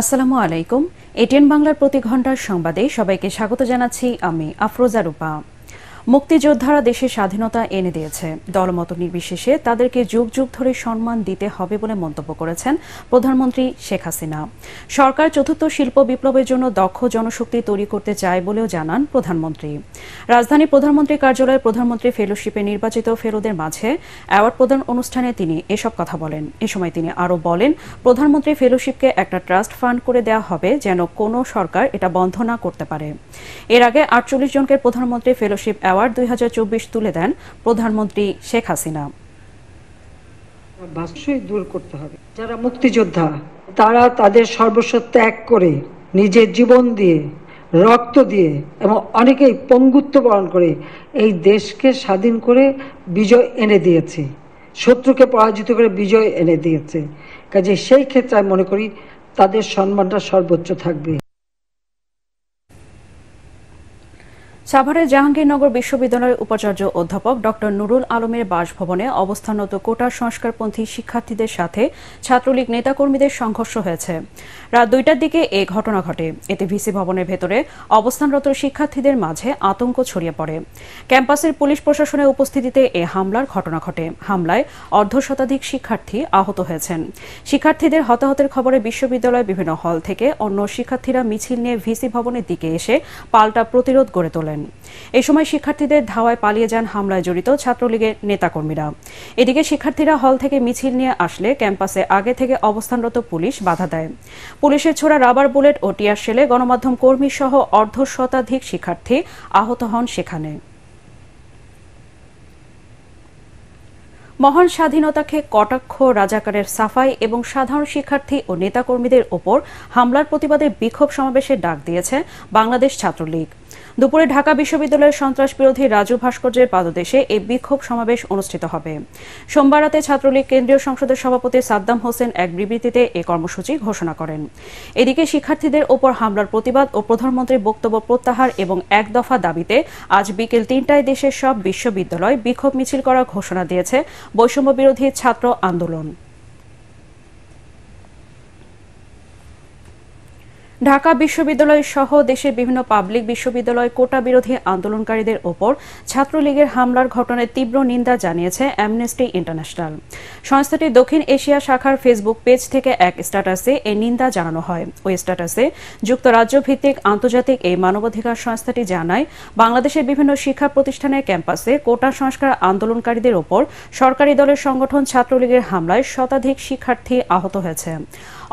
আসসালামু আলাইকুম এটিএন বাংলার প্রতি ঘন্টার সংবাদে সবাইকে স্বাগত জানাচ্ছি আমি আফরোজা রূপা মুক্তিযোদ্ধারা দেশে স্বাধীনতা এনে দিয়েছে দলমত নির্বিশেষে তাদেরকে যুগ যুগ ধরে সম্মান দিতে হবে বলে মন্তব্য করেছেন প্রধানমন্ত্রী শেখ হাসিনা সরকার চতুর্থ শিল্প বিপ্লবের জন্য দক্ষ জনশক্তি তৈরি করতে চায় বলেও জানান প্রধানমন্ত্রী রাজধানী প্রধানমন্ত্রী কার্যালয়ে প্রধানমন্ত্রী ফেলোশিপে নির্বাচিত ফেলোদের মাঝে অ্যাওয়ার্ড প্রদান অনুষ্ঠানে তিনি এসব কথা বলেন এ সময় তিনি আরও বলেন প্রধানমন্ত্রী ফেলোশিপকে একটা ট্রাস্ট ফান্ড করে দেওয়া হবে যেন কোনো সরকার এটা বন্ধ না করতে পারে এর আগে আটচল্লিশ জনকে প্রধানমন্ত্রী ফেলোশিপ অ্যাওয়ার্ড অ্যাওয়ার্ড দুই তুলে দেন প্রধানমন্ত্রী শেখ হাসিনা দূর করতে হবে যারা মুক্তিযোদ্ধা তারা তাদের সর্বস্ব ত্যাগ করে নিজের জীবন দিয়ে রক্ত দিয়ে এবং অনেকেই পঙ্গুত্ব বরণ করে এই দেশকে স্বাধীন করে বিজয় এনে দিয়েছে শত্রুকে পরাজিত করে বিজয় এনে দিয়েছে কাজে সেই ক্ষেত্রে আমি মনে করি তাদের সম্মানটা সর্বোচ্চ থাকবে সাভারের জাহাঙ্গীরনগর বিশ্ববিদ্যালয়ের উপাচার্য অধ্যাপক ডক্টর নুরুল আলমের বাসভবনে অবস্থানরত কোটা সংস্কারপন্থী শিক্ষার্থীদের সাথে ছাত্রলীগ নেতাকর্মীদের সংঘর্ষ হয়েছে রাত দুইটার দিকে এ ঘটনা ঘটে এতে ভিসি ভবনের ভেতরে অবস্থানরত শিক্ষার্থীদের মাঝে আতঙ্ক ছড়িয়ে পড়ে ক্যাম্পাসের পুলিশ প্রশাসনের উপস্থিতিতে এ হামলার ঘটনা ঘটে হামলায় অর্ধশতাধিক শিক্ষার্থী আহত হয়েছেন শিক্ষার্থীদের হতাহতের খবরে বিশ্ববিদ্যালয়ের বিভিন্ন হল থেকে অন্য শিক্ষার্থীরা মিছিল নিয়ে ভিসি ভবনের দিকে এসে পাল্টা প্রতিরোধ গড়ে তোলেন করেন এই সময় শিক্ষার্থীদের ধাওয়ায় পালিয়ে যান হামলায় জড়িত ছাত্রলীগের নেতাকর্মীরা এদিকে শিক্ষার্থীরা হল থেকে মিছিল নিয়ে আসলে ক্যাম্পাসে আগে থেকে অবস্থানরত পুলিশ বাধা দেয় পুলিশের ছোড়া রাবার বুলেট ও টিয়ার শেলে গণমাধ্যম কর্মী সহ অর্ধ শতাধিক শিক্ষার্থী আহত হন সেখানে মহান স্বাধীনতাকে কটাক্ষ রাজাকারের সাফাই এবং সাধারণ শিক্ষার্থী ও নেতাকর্মীদের ওপর হামলার প্রতিবাদে বিক্ষোভ সমাবেশে ডাক দিয়েছে বাংলাদেশ ছাত্রলীগ দুপুরে ঢাকা বিশ্ববিদ্যালয়ের সন্ত্রাস বিরোধী রাজু ভাস্কর্যের পাদদেশে এই বিক্ষোভ সমাবেশ অনুষ্ঠিত হবে সোমবার রাতে ছাত্রলীগ কেন্দ্রীয় সংসদের সভাপতি সাদ্দাম হোসেন এক বিবৃতিতে এ কর্মসূচি ঘোষণা করেন এদিকে শিক্ষার্থীদের ওপর হামলার প্রতিবাদ ও প্রধানমন্ত্রীর বক্তব্য প্রত্যাহার এবং এক দফা দাবিতে আজ বিকেল তিনটায় দেশের সব বিশ্ববিদ্যালয় বিক্ষোভ মিছিল করার ঘোষণা দিয়েছে বৈষম্য বিরোধী ছাত্র আন্দোলন ঢাকা বিশ্ববিদ্যালয় সহ দেশের বিভিন্ন পাবলিক বিশ্ববিদ্যালয় কোটা বিরোধী আন্দোলনকারীদের ওপর ছাত্রলীগের হামলার ঘটনায় তীব্র নিন্দা জানিয়েছে অ্যামনেস্টি ইন্টারন্যাশনাল সংস্থাটি দক্ষিণ এশিয়া শাখার ফেসবুক পেজ থেকে এক স্ট্যাটাসে এই নিন্দা জানানো হয় ওই স্ট্যাটাসে যুক্তরাজ্য ভিত্তিক আন্তর্জাতিক এই মানবাধিকার সংস্থাটি জানায় বাংলাদেশের বিভিন্ন শিক্ষা প্রতিষ্ঠানের ক্যাম্পাসে কোটা সংস্কার আন্দোলনকারীদের ওপর সরকারি দলের সংগঠন ছাত্রলীগের হামলায় শতাধিক শিক্ষার্থী আহত হয়েছে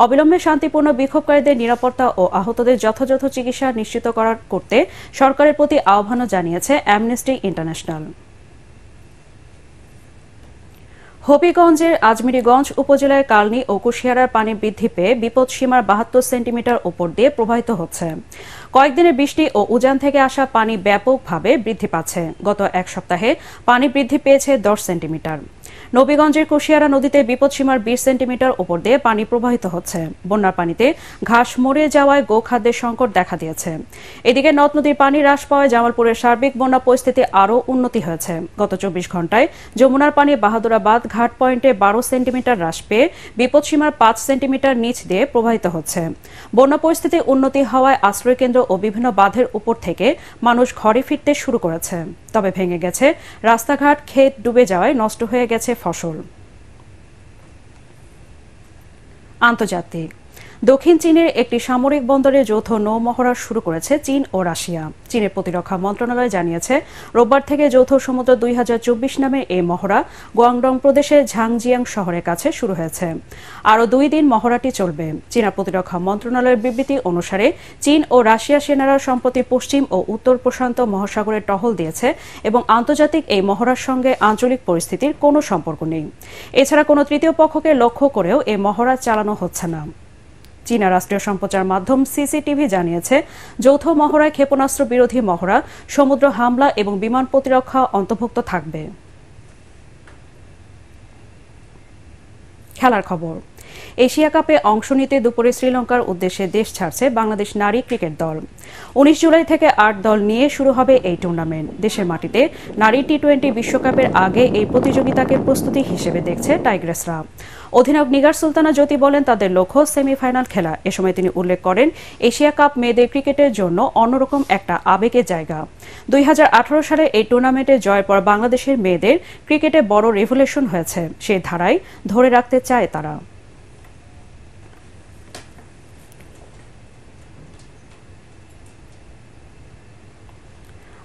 অবিলম্বে শান্তিপূর্ণ বিক্ষোভকারীদের নিরাপত্তা ও আহতদের যথাযথ চিকিৎসা নিশ্চিত করার করতে সরকারের প্রতি আহ্বানও জানিয়েছে অ্যামনেস্টি ইন্টারন্যাশনাল হবিগঞ্জের আজমিরিগঞ্জ উপজেলায় কালনি ও কুশিয়ারার পানি বৃদ্ধি পেয়ে বিপদ সীমার বাহাত্তর সেন্টিমিটার ওপর দিয়ে প্রবাহিত হচ্ছে কয়েকদিনের বৃষ্টি ও উজান থেকে আসা পানি ব্যাপকভাবে বৃদ্ধি পাচ্ছে গত এক সপ্তাহে পানি বৃদ্ধি পেয়েছে দশ সেন্টিমিটার নবীগঞ্জের কুশিয়ারা নদীতে বিপদসীমার বিশ সেন্টিমিটার উপর দিয়ে পানি প্রবাহিত হচ্ছে বন্যার পানিতে ঘাস মরে যাওয়ায় গোখাদ্যের সংকট দেখা দিয়েছে এদিকে নদ নদীর পানি হ্রাস পাওয়ায় জামালপুরের সার্বিক বন্যা পরিস্থিতি আরও উন্নতি হয়েছে গত চব্বিশ ঘন্টায় যমুনার পানি বাহাদুরাবাদ ঘাট পয়েন্টে বারো সেন্টিমিটার হ্রাস পেয়ে বিপদসীমার পাঁচ সেন্টিমিটার নিচ দিয়ে প্রবাহিত হচ্ছে বন্যা পরিস্থিতি উন্নতি হওয়ায় আশ্রয়কেন্দ্র ও বিভিন্ন বাঁধের উপর থেকে মানুষ ঘরে ফিরতে শুরু করেছে তবে ভেঙে গেছে রাস্তাঘাট ক্ষেত ডুবে যাওয়ায় নষ্ট হয়ে গেছে ফসল আন্তর্জাতিক দক্ষিণ চীনের একটি সামরিক বন্দরে যৌথ নৌ মহড়া শুরু করেছে চীন ও রাশিয়া চীনের প্রতিরক্ষা মন্ত্রণালয় জানিয়েছে রোববার থেকে যৌথ সমুদ্র দুই নামে এই মহড়া গোয়াংডং প্রদেশে ঝাংজিয়াং শহরের কাছে শুরু হয়েছে আরও দুই দিন মহড়াটি চলবে চীনা প্রতিরক্ষা মন্ত্রণালয়ের বিবৃতি অনুসারে চীন ও রাশিয়া সেনারা সম্প্রতি পশ্চিম ও উত্তর প্রশান্ত মহাসাগরে টহল দিয়েছে এবং আন্তর্জাতিক এই মহড়ার সঙ্গে আঞ্চলিক পরিস্থিতির কোনো সম্পর্ক নেই এছাড়া কোনো তৃতীয় পক্ষকে লক্ষ্য করেও এই মহড়া চালানো হচ্ছে না চীনা রাষ্ট্রীয় সম্প্রচার মাধ্যম সিসিটিভি জানিয়েছে যৌথ মহড়ায় ক্ষেপণাস্ত্র বিরোধী মহড়া সমুদ্র হামলা এবং বিমান প্রতিরক্ষা অন্তর্ভুক্ত থাকবে খেলার খবর এশিয়া কাপে অংশ নিতে দুপুরে শ্রীলঙ্কার উদ্দেশ্যে দেশ ছাড়ছে বাংলাদেশ নারী ক্রিকেট দল উনিশ জুলাই থেকে আট দল নিয়ে শুরু হবে এই টুর্নামেন্ট দেশের মাটিতে নারী টি টোয়েন্টি বিশ্বকাপের আগে এই প্রতিযোগিতাকে প্রস্তুতি হিসেবে দেখছে টাইগ্রেসরা অধিনায়ক নিগার সুলতানা জ্যোতি বলেন তাদের লক্ষ্য সেমিফাইনাল খেলা এ সময় তিনি উল্লেখ করেন এশিয়া কাপ মেয়েদের ক্রিকেটের জন্য অন্যরকম একটা আবেগের জায়গা দুই সালে এই টুর্নামেন্টে জয়ের পর বাংলাদেশের মেয়েদের ক্রিকেটে বড় রেভুলেশন হয়েছে সেই ধারায় ধরে রাখতে চায় তারা